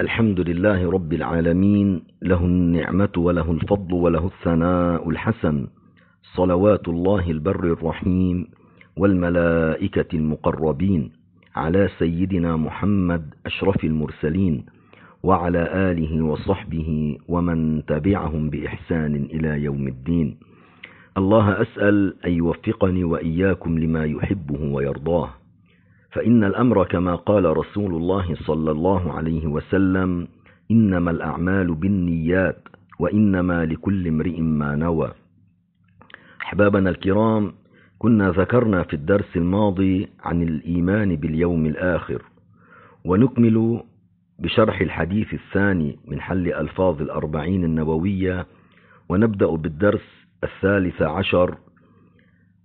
الحمد لله رب العالمين له النعمة وله الفضل وله الثناء الحسن صلوات الله البر الرحيم والملائكة المقربين على سيدنا محمد أشرف المرسلين وعلى آله وصحبه ومن تبعهم بإحسان إلى يوم الدين الله أسأل أن يوفقني وإياكم لما يحبه ويرضاه فإن الأمر كما قال رسول الله صلى الله عليه وسلم إنما الأعمال بالنيات وإنما لكل امرئ ما نوى أحبابنا الكرام كنا ذكرنا في الدرس الماضي عن الإيمان باليوم الآخر ونكمل بشرح الحديث الثاني من حل ألفاظ الأربعين النووية ونبدأ بالدرس الثالث عشر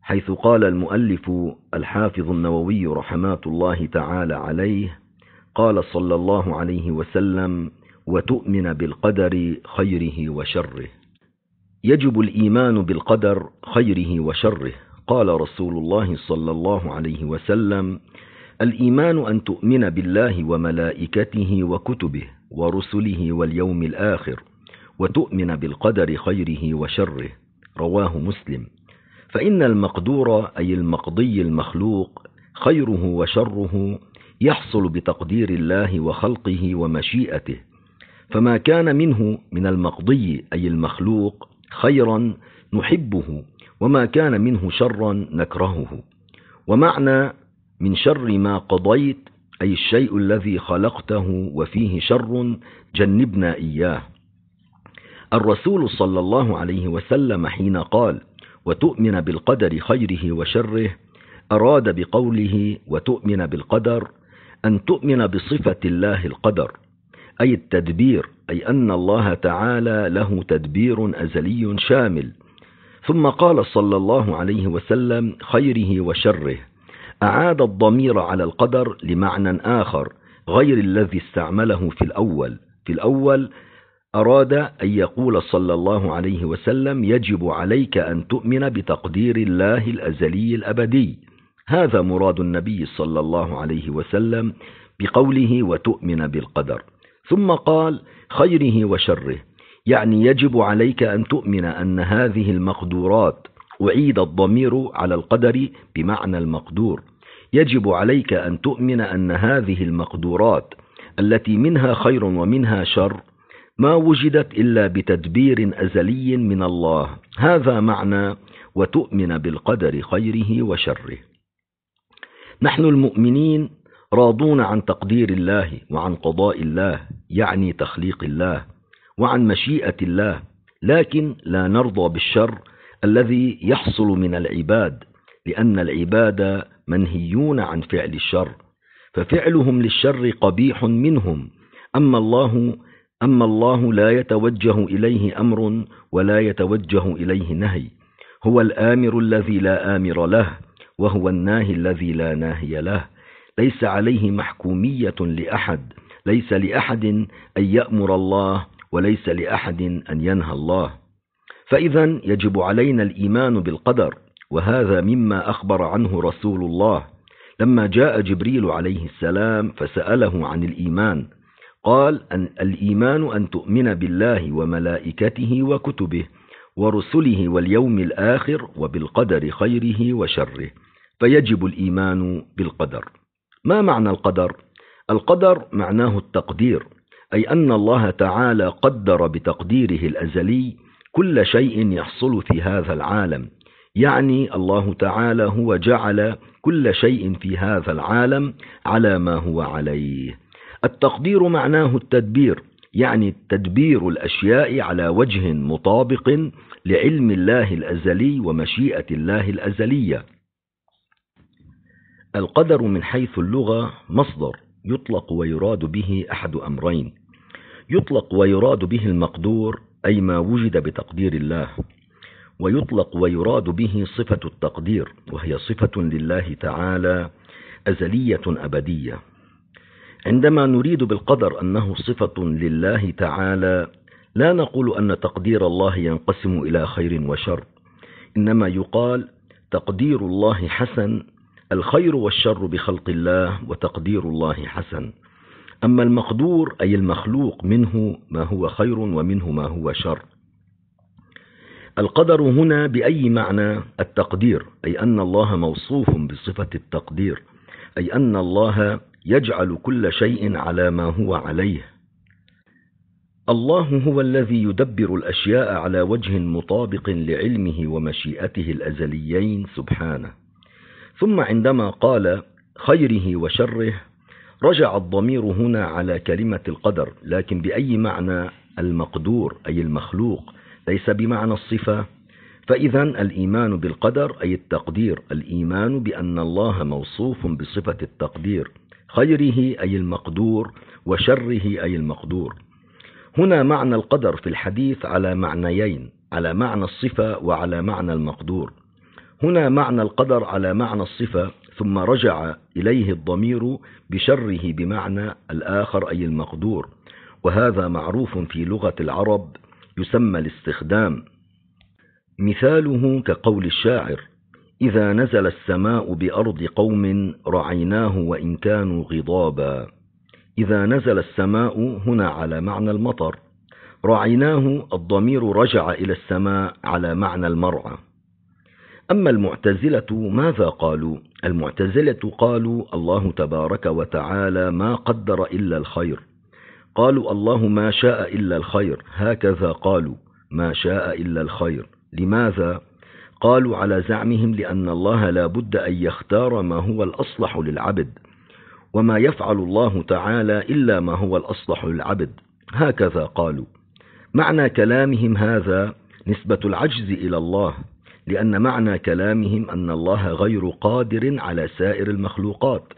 حيث قال المؤلف الحافظ النووي رحمات الله تعالى عليه قال صلى الله عليه وسلم وتؤمن بالقدر خيره وشره يجب الايمان بالقدر خيره وشره قال رسول الله صلى الله عليه وسلم الايمان ان تؤمن بالله وملائكته وكتبه ورسله واليوم الاخر وتؤمن بالقدر خيره وشره رواه مسلم فإن المقدور أي المقضي المخلوق خيره وشره يحصل بتقدير الله وخلقه ومشيئته فما كان منه من المقضي أي المخلوق خيرا نحبه وما كان منه شرا نكرهه ومعنى من شر ما قضيت أي الشيء الذي خلقته وفيه شر جنبنا إياه الرسول صلى الله عليه وسلم حين قال وتؤمن بالقدر خيره وشره أراد بقوله وتؤمن بالقدر أن تؤمن بصفة الله القدر أي التدبير أي أن الله تعالى له تدبير أزلي شامل ثم قال صلى الله عليه وسلم خيره وشره أعاد الضمير على القدر لمعنى آخر غير الذي استعمله في الأول في الأول أراد أن يقول صلى الله عليه وسلم يجب عليك أن تؤمن بتقدير الله الأزلي الأبدي هذا مراد النبي صلى الله عليه وسلم بقوله وتؤمن بالقدر ثم قال خيره وشره يعني يجب عليك أن تؤمن أن هذه المقدورات أعيد الضمير على القدر بمعنى المقدور يجب عليك أن تؤمن أن هذه المقدورات التي منها خير ومنها شر ما وجدت إلا بتدبير أزلي من الله هذا معنى وتؤمن بالقدر خيره وشره نحن المؤمنين راضون عن تقدير الله وعن قضاء الله يعني تخليق الله وعن مشيئة الله لكن لا نرضى بالشر الذي يحصل من العباد لأن العباد منهيون عن فعل الشر ففعلهم للشر قبيح منهم أما الله أما الله لا يتوجه إليه أمر ولا يتوجه إليه نهي هو الآمر الذي لا آمر له وهو الناهي الذي لا ناهي له ليس عليه محكومية لأحد ليس لأحد أن يأمر الله وليس لأحد أن ينهى الله فإذا يجب علينا الإيمان بالقدر وهذا مما أخبر عنه رسول الله لما جاء جبريل عليه السلام فسأله عن الإيمان قال أن الإيمان أن تؤمن بالله وملائكته وكتبه ورسله واليوم الآخر وبالقدر خيره وشره فيجب الإيمان بالقدر ما معنى القدر؟ القدر معناه التقدير أي أن الله تعالى قدر بتقديره الأزلي كل شيء يحصل في هذا العالم يعني الله تعالى هو جعل كل شيء في هذا العالم على ما هو عليه التقدير معناه التدبير يعني تدبير الأشياء على وجه مطابق لعلم الله الأزلي ومشيئة الله الأزلية القدر من حيث اللغة مصدر يطلق ويراد به أحد أمرين يطلق ويراد به المقدور أي ما وجد بتقدير الله ويطلق ويراد به صفة التقدير وهي صفة لله تعالى أزلية أبدية عندما نريد بالقدر أنه صفة لله تعالى لا نقول أن تقدير الله ينقسم إلى خير وشر إنما يقال تقدير الله حسن الخير والشر بخلق الله وتقدير الله حسن أما المقدور أي المخلوق منه ما هو خير ومنه ما هو شر القدر هنا بأي معنى التقدير أي أن الله موصوف بصفة التقدير أي أن الله يجعل كل شيء على ما هو عليه الله هو الذي يدبر الاشياء على وجه مطابق لعلمه ومشيئته الازليين سبحانه ثم عندما قال خيره وشره رجع الضمير هنا على كلمه القدر لكن باي معنى المقدور اي المخلوق ليس بمعنى الصفه فاذا الايمان بالقدر اي التقدير الايمان بان الله موصوف بصفه التقدير خيره أي المقدور وشره أي المقدور هنا معنى القدر في الحديث على معنيين على معنى الصفة وعلى معنى المقدور هنا معنى القدر على معنى الصفة ثم رجع إليه الضمير بشره بمعنى الآخر أي المقدور وهذا معروف في لغة العرب يسمى الاستخدام مثاله كقول الشاعر إذا نزل السماء بأرض قوم رعيناه وإن كانوا غضابا إذا نزل السماء هنا على معنى المطر رعيناه الضمير رجع إلى السماء على معنى المرعى أما المعتزلة ماذا قالوا؟ المعتزلة قالوا الله تبارك وتعالى ما قدر إلا الخير قالوا الله ما شاء إلا الخير هكذا قالوا ما شاء إلا الخير لماذا؟ قالوا على زعمهم لأن الله لا بد أن يختار ما هو الأصلح للعبد وما يفعل الله تعالى إلا ما هو الأصلح للعبد هكذا قالوا معنى كلامهم هذا نسبة العجز إلى الله لأن معنى كلامهم أن الله غير قادر على سائر المخلوقات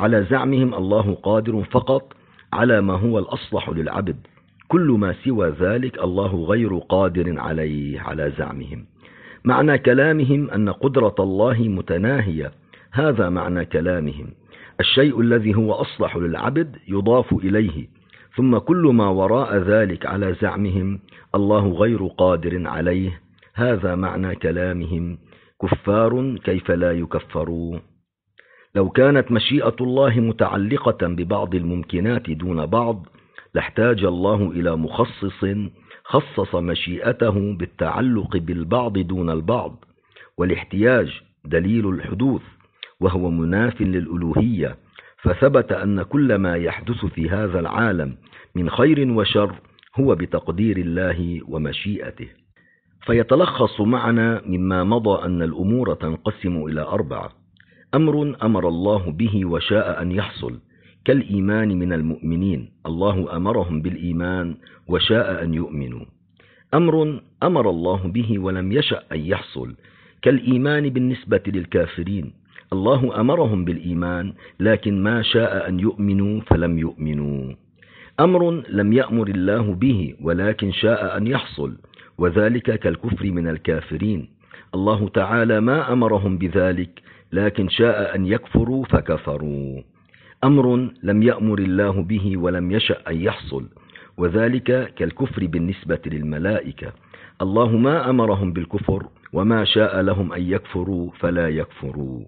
على زعمهم الله قادر فقط على ما هو الأصلح للعبد كل ما سوى ذلك الله غير قادر عليه على زعمهم معنى كلامهم أن قدرة الله متناهية هذا معنى كلامهم الشيء الذي هو أصلح للعبد يضاف إليه ثم كل ما وراء ذلك على زعمهم الله غير قادر عليه هذا معنى كلامهم كفار كيف لا يكفروا لو كانت مشيئة الله متعلقة ببعض الممكنات دون بعض لاحتاج الله إلى مخصص خصص مشيئته بالتعلق بالبعض دون البعض والاحتياج دليل الحدوث وهو مناف للألوهية فثبت أن كل ما يحدث في هذا العالم من خير وشر هو بتقدير الله ومشيئته فيتلخص معنا مما مضى أن الأمور تنقسم إلى أربعة أمر أمر الله به وشاء أن يحصل كالإيمان من المؤمنين الله أمرهم بالإيمان وشاء أن يؤمنوا أمر أمر الله به ولم يشأ أن يحصل كالإيمان بالنسبة للكافرين الله أمرهم بالإيمان لكن ما شاء أن يؤمنوا فلم يؤمنوا أمر لم يأمر الله به ولكن شاء أن يحصل وذلك كالكفر من الكافرين الله تعالى ما أمرهم بذلك لكن شاء أن يكفروا فكفروا أمر لم يأمر الله به ولم يشأ أن يحصل وذلك كالكفر بالنسبة للملائكة الله ما أمرهم بالكفر وما شاء لهم أن يكفروا فلا يكفروا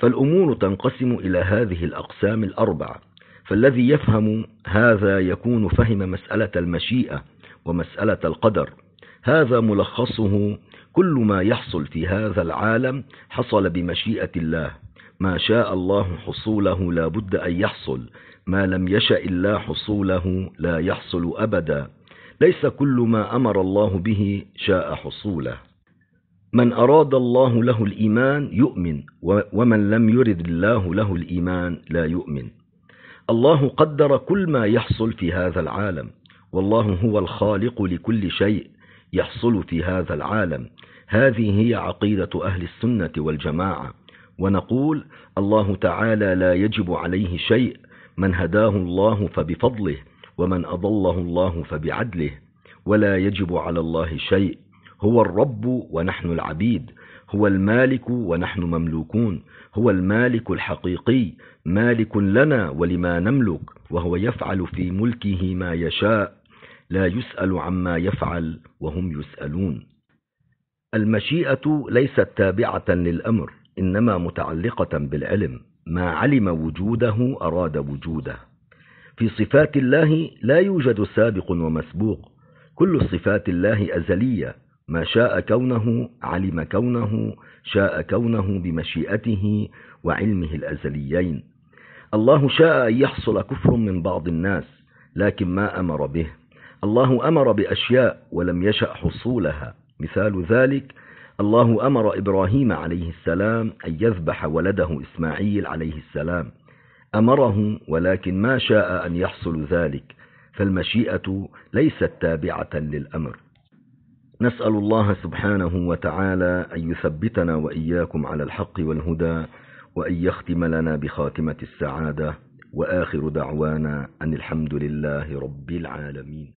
فالأمور تنقسم إلى هذه الأقسام الأربعة فالذي يفهم هذا يكون فهم مسألة المشيئة ومسألة القدر هذا ملخصه كل ما يحصل في هذا العالم حصل بمشيئة الله ما شاء الله حصوله لا بد أن يحصل ما لم يشأ الله حصوله لا يحصل أبدا ليس كل ما أمر الله به شاء حصوله من أراد الله له الإيمان يؤمن ومن لم يرد الله له الإيمان لا يؤمن الله قدر كل ما يحصل في هذا العالم والله هو الخالق لكل شيء يحصل في هذا العالم هذه هي عقيدة أهل السنة والجماعة ونقول الله تعالى لا يجب عليه شيء من هداه الله فبفضله ومن أضله الله فبعدله ولا يجب على الله شيء هو الرب ونحن العبيد هو المالك ونحن مملوكون هو المالك الحقيقي مالك لنا ولما نملك وهو يفعل في ملكه ما يشاء لا يسأل عما يفعل وهم يسألون المشيئة ليست تابعة للأمر إنما متعلقة بالعلم ما علم وجوده أراد وجوده في صفات الله لا يوجد سابق ومسبوق كل صفات الله أزلية ما شاء كونه علم كونه شاء كونه بمشيئته وعلمه الأزليين الله شاء أن يحصل كفر من بعض الناس لكن ما أمر به الله أمر بأشياء ولم يشأ حصولها مثال ذلك الله أمر إبراهيم عليه السلام أن يذبح ولده إسماعيل عليه السلام أمره ولكن ما شاء أن يحصل ذلك فالمشيئة ليست تابعة للأمر نسأل الله سبحانه وتعالى أن يثبتنا وإياكم على الحق والهدى وأن يختم لنا بخاتمة السعادة وآخر دعوانا أن الحمد لله رب العالمين